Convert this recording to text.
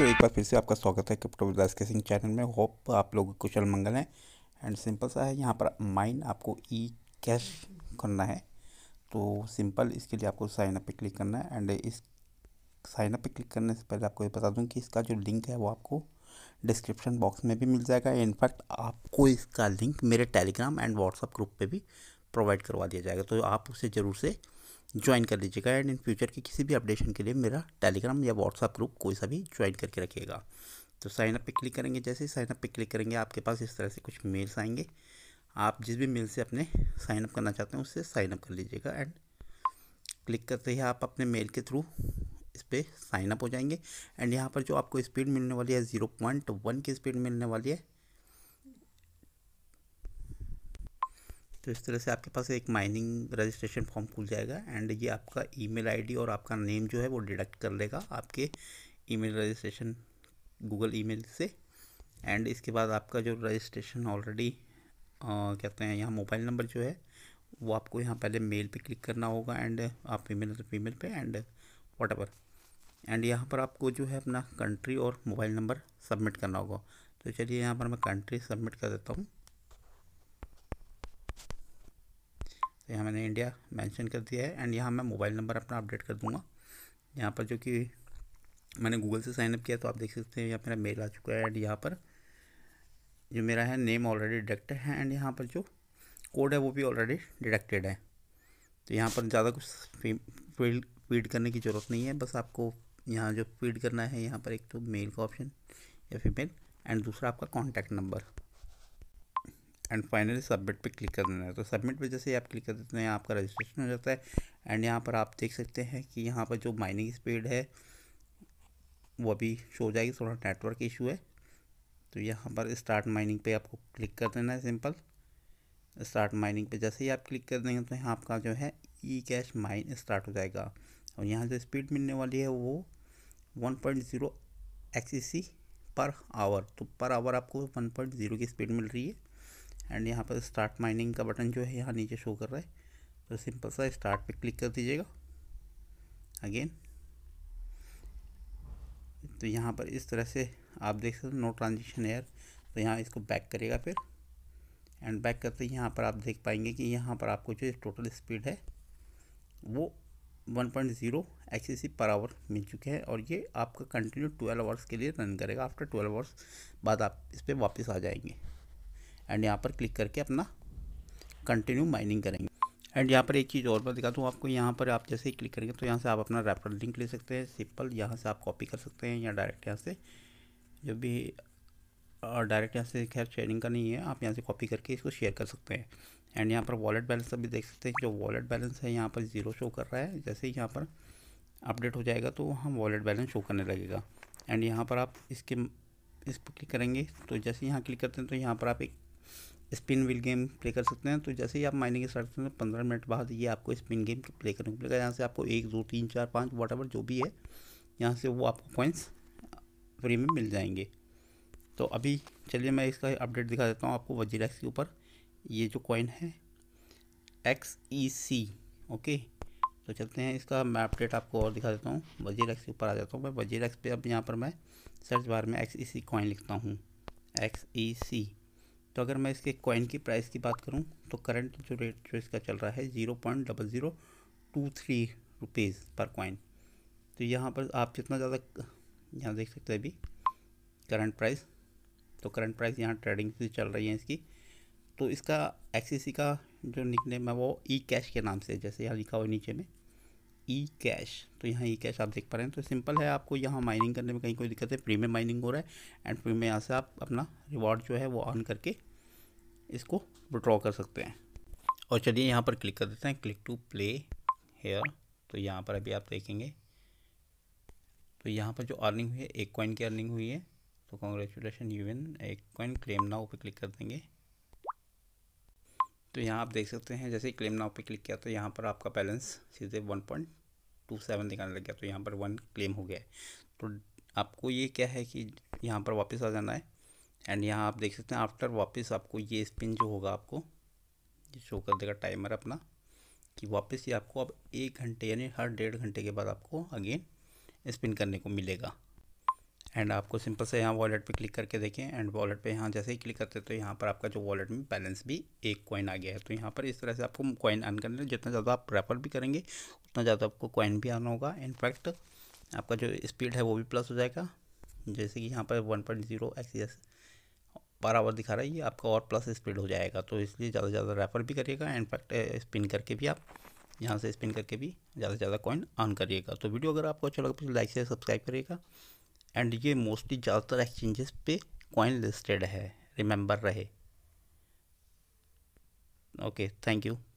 दोस्तों एक बार फिर से आपका स्वागत है क्रिप्टो विदास के सिंह चैनल में होप आप लोग कुशल मंगल हैं एंड सिंपल सा है यहाँ पर माइन आपको ई कैश करना है तो सिंपल इसके लिए आपको साइन अप पे क्लिक करना है एंड इस साइन अप पे क्लिक करने से पहले आपको ये बता दूँ कि इसका जो लिंक है वो आपको डिस्क्रिप्शन बॉक्स में भी मिल जाएगा इनफैक्ट आपको इसका लिंक मेरे टेलीग्राम एंड व्हाट्सअप ग्रुप पर भी प्रोवाइड करवा दिया जाएगा तो आप उसे ज़रूर से ज्वाइन कर लीजिएगा एंड इन फ्यूचर के किसी भी अपडेशन के लिए मेरा टेलीग्राम या व्हाट्सअप ग्रुप कोई सा भी ज्वाइन करके रखिएगा तो साइन अप पे क्लिक करेंगे जैसे ही साइनअप पर पे क्लिक करेंगे आपके पास इस तरह से कुछ मेल्स आएंगे आप जिस भी मेल से अपने साइनअप करना चाहते हैं उससे साइनअप कर लीजिएगा एंड क्लिक करते ही आप अपने मेल के थ्रू इस पर साइनअप हो जाएंगे एंड यहाँ पर जो आपको स्पीड मिलने वाली है ज़ीरो पॉइंट वन की स्पीड मिलने वाली है तो इस तरह से आपके पास एक माइनिंग रजिस्ट्रेशन फॉर्म खुल जाएगा एंड ये आपका ईमेल आईडी और आपका नेम जो है वो डिडक्ट कर लेगा आपके ईमेल रजिस्ट्रेशन गूगल ईमेल से एंड इसके बाद आपका जो रजिस्ट्रेशन ऑलरेडी कहते हैं यहाँ मोबाइल नंबर जो है वो आपको यहाँ पहले मेल पे क्लिक करना होगा एंड आप ईमेल ईमेल पे एंड वॉट एवर एंड यहाँ पर आपको जो है अपना कंट्री और मोबाइल नंबर सबमिट करना होगा तो चलिए यहाँ पर मैं कंट्री सबमिट कर देता हूँ यहाँ मैंने इंडिया मेंशन कर दिया है एंड यहाँ मैं मोबाइल नंबर अपना अपडेट कर दूँगा यहाँ पर जो कि मैंने गूगल से साइनअप किया तो आप देख सकते हैं यहाँ मेरा मेल आ चुका है एंड यहाँ पर जो मेरा है नेम ऑलरेडी डिडक्टेड है एंड यहाँ पर जो कोड है वो भी ऑलरेडी डिडक्टेड है तो यहाँ पर ज़्यादा कुछ फीड करने की ज़रूरत नहीं है बस आपको यहाँ जो फीड करना है यहाँ पर एक तो मेल का ऑप्शन या फीमेल एंड दूसरा आपका contact number and finally submit पे क्लिक कर देना है तो सबमिट पे जैसे ही आप क्लिक कर देते हैं आपका रजिस्ट्रेशन हो जाता है एंड यहाँ पर आप देख सकते हैं कि यहाँ पर जो माइनिंग स्पीड है वो अभी शो हो जाएगी थोड़ा नेटवर्क इशू है तो यहाँ पर स्टार्ट माइनिंग पे आपको क्लिक कर देना है सिंपल स्टार्ट माइनिंग पे जैसे ही आप क्लिक कर देंगे तो यहाँ आपका जो है ई कैश माइन स्टार्ट हो जाएगा और यहाँ जो स्पीड मिलने वाली है वो one point zero per hour तो पर आवर आपको वन पॉइंट ज़ीरो की स्पीड मिल रही है एंड यहाँ पर स्टार्ट माइनिंग का बटन जो है यहाँ नीचे शो कर रहा है तो सिंपल सा स्टार्ट पे क्लिक कर दीजिएगा अगेन तो यहाँ पर इस तरह से आप देख सकते हो नो ट्रांजेक्शन एयर तो यहाँ इसको बैक करेगा फिर एंड बैक करते ही यहाँ पर आप देख पाएंगे कि यहाँ पर आपको जो टोटल स्पीड है वो 1.0 पॉइंट जीरो पर आवर मिल चुके हैं और ये आपका कंटिन्यू 12 आवर्स के लिए रन करेगा आफ्टर 12 आवर्स बाद आप इस पर वापस आ जाएंगे एंड यहाँ पर क्लिक करके अपना कंटिन्यू माइनिंग करेंगे एंड यहाँ पर एक चीज़ और मैं दिखा दूँ आपको यहाँ पर आप जैसे ही क्लिक करेंगे तो यहाँ से आप अपना रेफरल लिंक ले सकते हैं सिंपल यहाँ से आप कॉपी कर सकते हैं या डायरेक्ट यहाँ से जब भी डायरेक्ट यहाँ से खैर शेयरिंग का नहीं है आप यहाँ से कॉपी करके इसको शेयर कर सकते हैं एंड यहाँ पर वॉलेट बैलेंस अभी देख सकते हैं जो वॉलेट बैलेंस है यहाँ पर ज़ीरो शो कर रहा है जैसे ही यहाँ पर अपडेट हो जाएगा तो हम वॉलेट बैलेंस शो करने लगेगा एंड यहाँ पर आप इसके इस पर क्लिक करेंगे तो जैसे यहाँ क्लिक करते हैं तो यहाँ पर आप एक स्पिन व्हील गेम प्ले कर सकते हैं तो जैसे ही आप माइनिंग स्टार्ट करते हैं पंद्रह मिनट बाद ये आपको स्पिन गेम प्ले करने को मिलेगा यहाँ से आपको एक दो तीन चार पाँच वाट जो भी है यहाँ से वो आपको पॉइंट्स फ्री में मिल जाएंगे तो अभी चलिए मैं इसका अपडेट दिखा देता हूँ आपको वजीराक्स के ऊपर ये जो कॉइन है एक्स ई सी ओके तो चलते हैं इसका मैं अपडेट आपको और दिखा देता हूँ वजीराक्स के ऊपर आ जाता हूँ मैं एक्स पे अब यहाँ पर मैं सर्च बार में एक्स ई सी कॉइन लिखता हूँ एक्स ई सी तो अगर मैं इसके कॉइन की प्राइस की बात करूँ तो करंट जो रेट जो इसका चल रहा है zero point double zero two three rupees per coin तो यहाँ पर आप जितना ज़्यादा यहाँ देख सकते हैं अभी करंट प्राइस तो करंट प्राइस यहाँ ट्रेडिंग से चल रही है इसकी तो इसका एक्सीसी e का जो निकले मैं वो ई e कैश के नाम से जैसे यहाँ लिखा हुआ नीचे में ई कैश तो यहाँ ई कैश आप देख पा रहे हैं तो सिंपल है आपको यहाँ माइनिंग करने में कहीं कोई दिक्कत है प्रीमियम माइनिंग हो रहा है एंड प्रीमियम यहाँ से आप अपना रिवॉर्ड जो है वो ऑन करके इसको विड्रॉ कर सकते हैं और चलिए यहाँ पर क्लिक कर देते हैं क्लिक टू प्ले हेयर तो यहाँ पर अभी आप देखेंगे तो यहाँ पर जो अर्निंग हुई है एक कॉइन की अर्निंग हुई है तो कॉन्ग्रेचुलेसन यू एन एक कॉइन क्लेम नाउ पे क्लिक कर देंगे तो यहाँ आप देख सकते हैं जैसे क्लेम नाउ पे क्लिक किया तो यहाँ पर आपका बैलेंस सीधे वन पॉइंट टू सेवन दिखाने लग गया तो यहाँ पर वन क्लेम हो गया है तो आपको ये क्या है कि यहाँ पर वापस आ जाना है एंड यहाँ आप देख सकते हैं आफ्टर वापस आपको ये स्पिन जो होगा आपको ये शो कर देगा टाइमर अपना कि वापस ये आपको अब एक घंटे यानी हर डेढ़ घंटे के बाद आपको अगेन स्पिन करने को मिलेगा एंड आपको सिंपल से यहाँ वॉलेट पे क्लिक करके देखें एंड वॉलेट पे यहाँ जैसे ही क्लिक करते हैं तो यहाँ पर आपका जो वॉलेट में बैलेंस भी एक कॉइन आ गया है तो यहाँ पर इस तरह से आपको कॉइन अर्न करना है जितना ज़्यादा आप रेफर भी करेंगे उतना ज़्यादा आपको कॉइन भी आना होगा इनफैक्ट आपका जो स्पीड है वो भी प्लस हो जाएगा जैसे कि यहाँ पर one point zero एक्सीएस per hour दिखा रहा है ये आपका और प्लस स्पीड हो जाएगा तो इसलिए ज़्यादा से ज़्यादा रेफर भी करिएगा इनफैक्ट स्पिन करके भी आप यहाँ से स्पिन करके भी ज़्यादा से ज़्यादा कॉइन अर्न करिएगा तो वीडियो अगर आपको अच्छा लगे तो लाइक से सब्सक्राइब करिएगा एंड ये मोस्टली ज़्यादातर एक्सचेंजेस पे कॉइन लिस्टेड है रिमेंबर रहे ओके थैंक यू